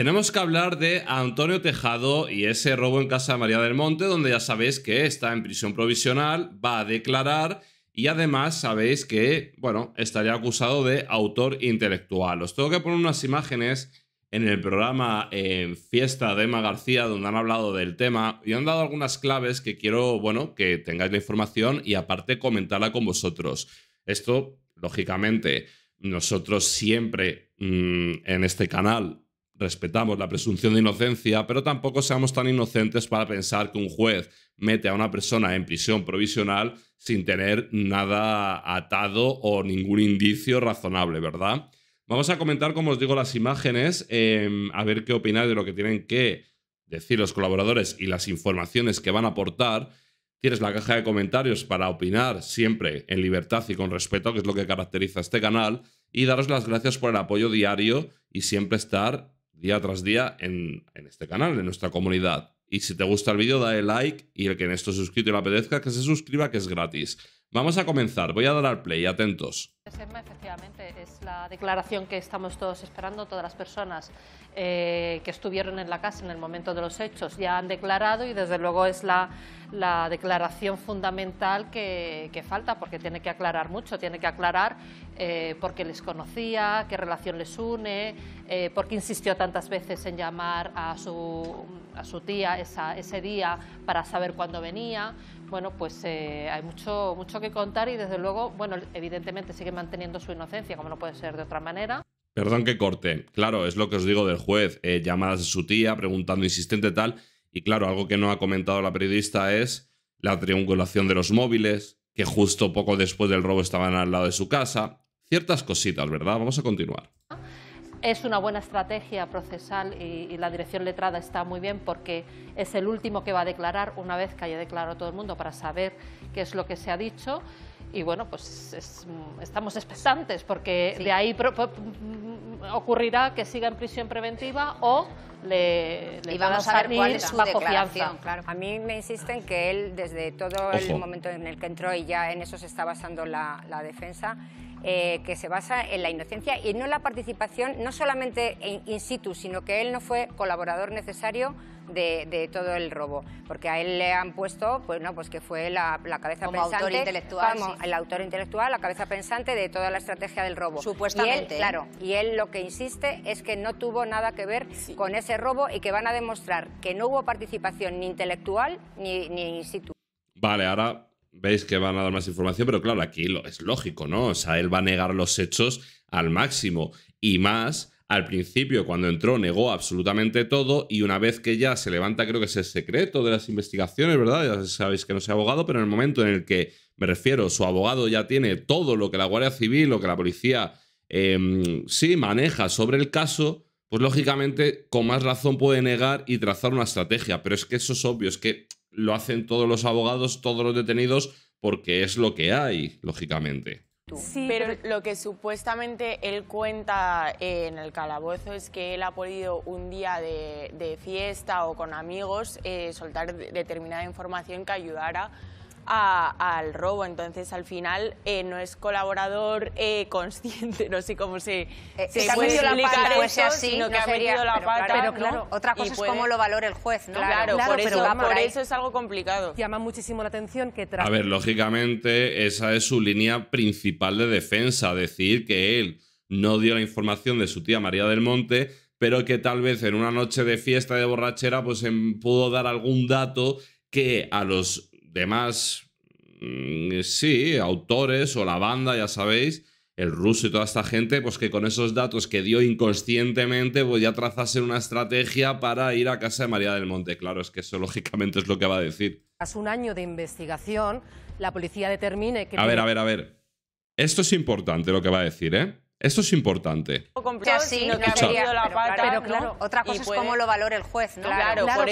Tenemos que hablar de Antonio Tejado y ese robo en casa de María del Monte, donde ya sabéis que está en prisión provisional, va a declarar y además sabéis que, bueno, estaría acusado de autor intelectual. Os tengo que poner unas imágenes en el programa Fiesta de Emma García, donde han hablado del tema y han dado algunas claves que quiero, bueno, que tengáis la información y aparte comentarla con vosotros. Esto, lógicamente, nosotros siempre mm, en este canal respetamos la presunción de inocencia, pero tampoco seamos tan inocentes para pensar que un juez mete a una persona en prisión provisional sin tener nada atado o ningún indicio razonable, ¿verdad? Vamos a comentar, como os digo, las imágenes, em, a ver qué opináis de lo que tienen que decir los colaboradores y las informaciones que van a aportar. Tienes la caja de comentarios para opinar siempre en libertad y con respeto, que es lo que caracteriza este canal, y daros las gracias por el apoyo diario y siempre estar día tras día en, este canal, en nuestra comunidad. Y si te gusta el vídeo, dale like y el que en esto suscrito y le apetezca, que se suscriba, que es gratis. Vamos a comenzar, voy a dar al play, atentos. efectivamente, es la declaración que estamos todos esperando. Todas las personas eh, que estuvieron en la casa en el momento de los hechos ya han declarado y desde luego es la, declaración fundamental que, falta porque tiene que aclarar mucho, tiene que aclarar eh, por qué les conocía, qué relación les une, eh, por qué insistió tantas veces en llamar a su, tía ese día para saber cuándo venía bueno, pues eh, hay mucho, mucho que contar y desde luego, bueno, evidentemente sigue manteniendo su inocencia, como no puede ser de otra manera. Perdón que corte. Claro, es lo que os digo del juez. Eh, llamadas de su tía, preguntando insistente tal. Y claro, algo que no ha comentado la periodista es la triangulación de los móviles, que justo poco después del robo estaban al lado de su casa. Ciertas cositas, ¿verdad? Vamos a continuar es una buena estrategia procesal y, la dirección letrada está muy bien porque es el último que va a declarar una vez que haya declarado todo el mundo para saber qué es lo que se ha dicho. Y bueno, pues estamos expectantes porque de ahí ocurrirá que siga en prisión preventiva o le, le vamos a, ver cuál es su A mí me insisten que él, desde todo el momento en el que entró y ya en eso se está basando la, la defensa, eh, que se basa en la inocencia y no la participación, no solamente in, situ, sino que él no fue colaborador necesario de, todo el robo, porque a él le han puesto, pues pues que fue la, cabeza pensante, intelectual, el autor intelectual, la cabeza pensante de toda la estrategia del robo. Supuestamente. Y él, ¿eh? claro, y él lo que insiste es que no tuvo nada que ver con ese robo y que van a demostrar que no hubo participación ni intelectual ni, ni in situ. Vale, ahora veis que van a dar más información, pero claro, aquí lo, es lógico, ¿no? O sea, él va a negar los hechos al máximo y más. Al principio, cuando entró, negó absolutamente todo y una vez que ya se levanta, creo que es el secreto de las investigaciones, ¿verdad? Ya sabéis que no soy abogado, pero en el momento en el que, me refiero, su abogado ya tiene todo lo que la Guardia Civil o que la policía em, sí maneja sobre el caso, pues lógicamente con más razón puede negar y trazar una estrategia. Pero es que eso es obvio, es que lo hacen todos los abogados, todos los detenidos, porque es lo que hay, lógicamente. pero lo que supuestamente él cuenta eh, en el calabozo es que él ha podido un día de, fiesta o con amigos eh, soltar determinada información que ayudara al robo. Entonces, al final, eh, no es colaborador eh, consciente, no sé cómo se, eh, puede explicar eso, sino que ha metido la pata. pero claro, otra cosa es cómo lo valora el juez, ¿no? Claro, por, eso, es algo complicado. Llama muchísimo la atención que... A ver, lógicamente, esa es su línea principal de defensa, decir que él no dio la información de su tía María del Monte, pero que tal vez en una noche de fiesta de borrachera pues em, pudo dar algún dato que a los demás, mm, eh, sí, autores o la banda, ya sabéis, el ruso y toda esta gente, pues que con esos datos que dio inconscientemente, pues ya trazase una estrategia para ir a casa de María del Monte. Claro, es que eso lógicamente es lo que va a decir. Tras un año de investigación, la policía determine que... A ver, a ver, a ver. Esto es importante lo que va a decir, ¿eh? Esto es importante. no la pata, pero claro, otra cosa es cómo lo valora el juez, Claro, por,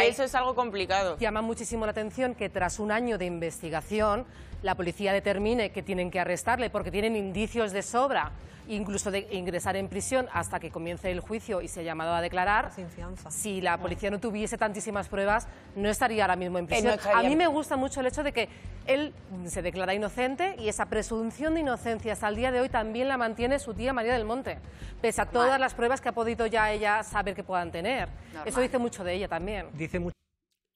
eso es algo complicado. Llama muchísimo la atención que tras un año de investigación la policía determine que tienen que arrestarle porque tienen indicios de sobra incluso de ingresar en prisión hasta que comience el juicio y se llamado a declarar. Si la policía no tuviese tantísimas pruebas, no estaría ahora mismo en eh, prisión. a mí me gusta mucho el hecho de que él se declara inocente y esa presunción de inocencia hasta el día de hoy también la mantiene su tía María del Monte, pese a todas las pruebas que ha podido ya ella saber que puedan tener. Eso dice mucho de ella también. Dice mucho.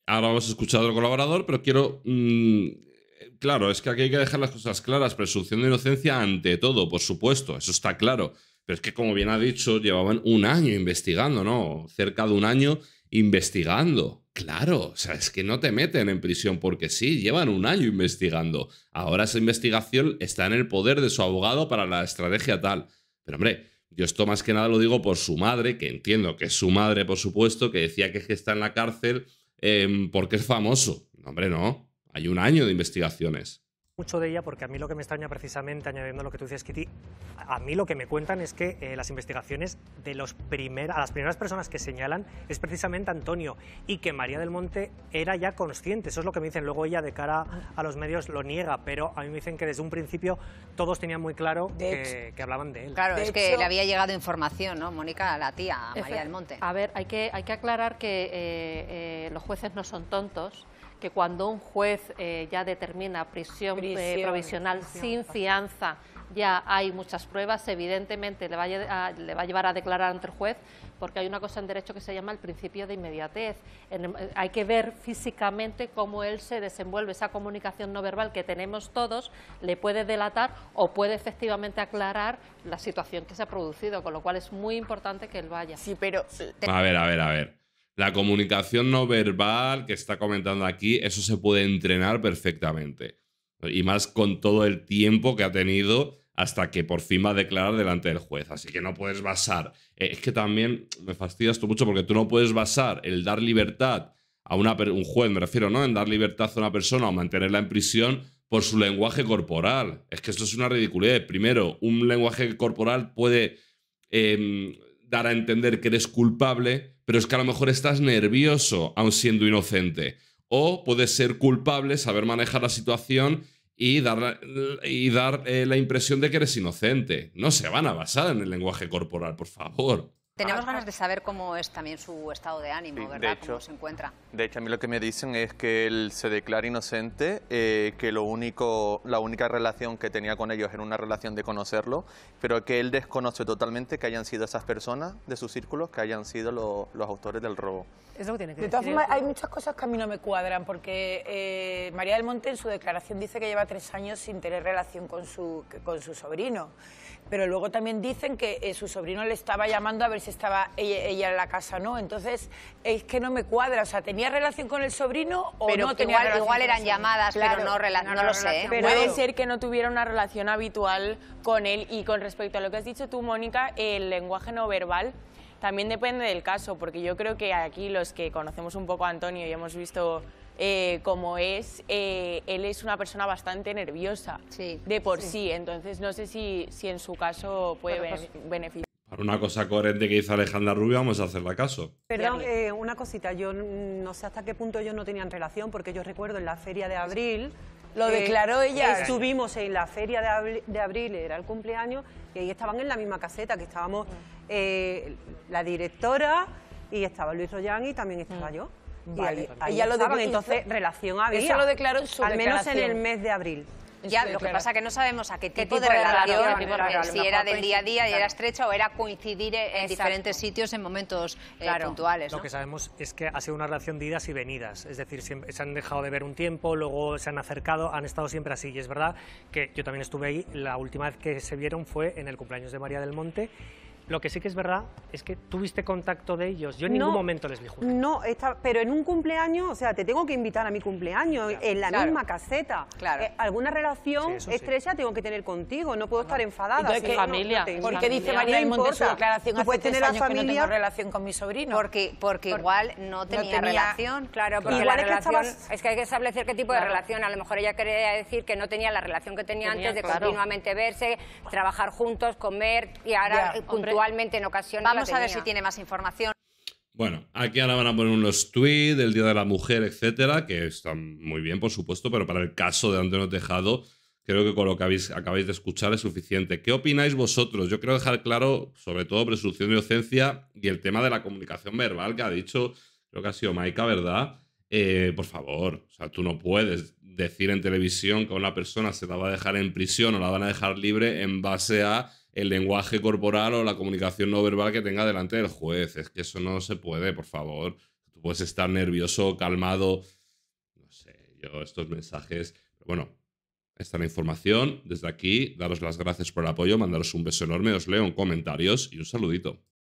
Ahora hemos escuchado al colaborador, pero quiero mm, claro, es que aquí hay que dejar las cosas claras. Presunción de inocencia ante todo, por supuesto, eso está claro. Pero es que, como bien ha dicho, llevaban un año investigando, ¿no? Cerca de un año investigando. Claro, o sea, es que no te meten en prisión porque sí, llevan un año investigando. Ahora esa investigación está en el poder de su abogado para la estrategia tal. Pero hombre, yo esto más que nada lo digo por su madre, que entiendo que es su madre, por supuesto, que decía que, está en la cárcel em, porque es famoso. hombre, no. Hay un año de investigaciones mucho de ella porque a mí lo que me extraña precisamente, añadiendo lo que tú dices, Kitty, a mí lo que me cuentan es que eh, las investigaciones de los primer, a las primeras personas que señalan es precisamente Antonio y que María del Monte era ya consciente. Eso es lo que me dicen. Luego ella de cara a los medios lo niega, pero a mí me dicen que desde un principio todos tenían muy claro que, hablaban de él. Claro, es que le había llegado información, ¿no, Mónica, a la tía, María del Monte? A ver, hay que, hay que aclarar que eh, eh, los jueces no son tontos que cuando un juez eh, ya determina prisión, eh, provisional sin fianza, ya hay muchas pruebas, evidentemente le va, a, le va, a, llevar a declarar ante el juez, porque hay una cosa en derecho que se llama el principio de inmediatez. Eh, hay que ver físicamente cómo él se desenvuelve, esa comunicación no verbal que tenemos todos le puede delatar o puede efectivamente aclarar la situación que se ha producido, con lo cual es muy importante que él vaya. Sí, pero... A ver, a ver, a ver. La comunicación no verbal que está comentando aquí, eso se puede entrenar perfectamente. Y más con todo el tiempo que ha tenido hasta que por fin va a declarar delante del juez. Así que no puedes basar. Eh, es que también me fastidias tú mucho porque tú no puedes basar el dar libertad a una un juez, me refiero, ¿no? En dar libertad a una persona o mantenerla en prisión por su lenguaje corporal. Es que esto es una ridiculez. Primero, un lenguaje corporal puede em, dar a entender que eres culpable, pero es que a lo mejor estás nervioso, aun siendo inocente. O puedes ser culpable, saber manejar la situación y dar, la eh, impresión de que eres inocente. No se van a basar en el lenguaje corporal, por favor. Tenemos ah. ganas de saber cómo es también su estado de ánimo, ¿verdad? ¿Cómo se encuentra? De hecho, a mí lo que me dicen es que él se declara inocente, eh, que lo único, la única relación que tenía con ellos era una relación de conocerlo, pero que él desconoce totalmente que hayan sido esas personas de sus círculos que hayan sido los autores del robo. Es tiene que de todas formas, hay muchas cosas que a mí no me cuadran, porque eh, María del Monte en su declaración dice que lleva tres años sin tener relación con su, con su sobrino pero luego también dicen que eh, su sobrino le estaba llamando a ver si estaba ella, en la casa no. Entonces, es que no me cuadra. O sea, ¿tenía relación con el sobrino o no tenía igual, Igual eran llamadas, pero no, no, lo sé. ¿eh? Puede ser que no tuviera una relación habitual con él. Y con respecto a lo que has dicho tú, Mónica, el lenguaje no verbal también depende del caso, porque yo creo que aquí los que conocemos un poco a Antonio y hemos visto eh, como es, eh, él es una persona bastante nerviosa de por sí. entonces no sé si, si en su caso puede pues, beneficiar. Para una cosa coherente que hizo Alejandra Rubio, vamos a hacerla caso. Perdón, eh, una cosita, yo no sé hasta qué punto ellos no tenían relación, porque yo recuerdo en la feria de abril... Lo declaró ella. Estuvimos en la feria de abril, era el cumpleaños, y ahí estaban en la misma caseta, que estábamos mm. la directora, y estaba Luis Rollán y también estaba mm. yo. Vale. Y ya lo declaró, entonces relación había. Eso lo declaró en su Al menos en el mes de abril. Ya, lo que pasa es que no sabemos a qué tipo, de, relación, si era del día a día y era estrecha o era coincidir en diferentes sitios en momentos eh, puntuales. Lo que sabemos es que ha sido una relación de idas y venidas, es decir, se han dejado de ver un tiempo, luego se han acercado, han estado siempre así. Y es verdad que yo también estuve ahí, la última vez que se vieron fue en el cumpleaños de María del Monte lo que sí que es verdad es que tuviste contacto de ellos. Yo en ningún momento les vi No, esta, pero en un cumpleaños, o sea, te tengo que invitar a mi cumpleaños, en la misma caseta. Claro. Eh, alguna relación estrecha tengo que tener contigo, no puedo estar enfadada. Entonces, familia. ¿Por qué dice María del Monte su declaración hace tener tres años familia? que no tengo relación con mi sobrino? Porque, porque igual no tenía, relación. Claro, porque la es relación... Que Es que hay que establecer qué tipo de relación. A lo mejor ella quería decir que no tenía la relación que tenía, antes de continuamente verse, trabajar juntos, comer y ahora igualmente en ocasiones. Vamos a ver si tiene más información. Bueno, aquí ahora van a poner unos tweets del Día de la Mujer, etcétera, que están muy bien, por supuesto, pero para el caso de Antonio Tejado, creo que con lo que habéis, acabáis de escuchar es suficiente. ¿Qué opináis vosotros? Yo quiero dejar claro, sobre todo, presunción de inocencia y el tema de la comunicación verbal que ha dicho, creo que ha sido Maika, ¿verdad? Eh, por favor, sea, tú no puedes decir en televisión que una persona se la va a dejar en prisión o la van a dejar libre en base a el lenguaje corporal o la comunicación no verbal que tenga delante del juez. Es que eso no se puede, por favor. Tú puedes estar nervioso, calmado. No sé, yo estos mensajes. Pero bueno, esta es la información. Desde aquí, daros las gracias por el apoyo, mandaros un beso enorme, os leo en comentarios y un saludito.